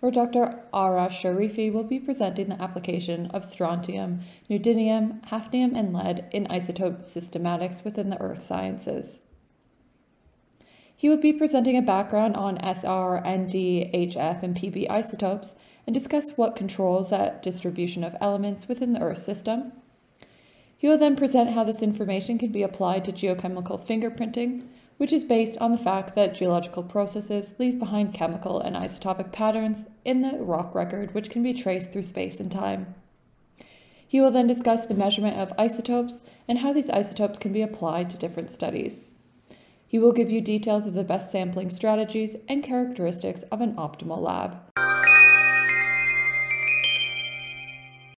where Dr. Ara Sharifi will be presenting the application of strontium, neodymium, hafnium, and lead in isotope systematics within the earth sciences. He will be presenting a background on SR, ND, HF, and PB isotopes and discuss what controls that distribution of elements within the Earth system. He will then present how this information can be applied to geochemical fingerprinting, which is based on the fact that geological processes leave behind chemical and isotopic patterns in the rock record, which can be traced through space and time. He will then discuss the measurement of isotopes and how these isotopes can be applied to different studies. He will give you details of the best sampling strategies and characteristics of an optimal lab.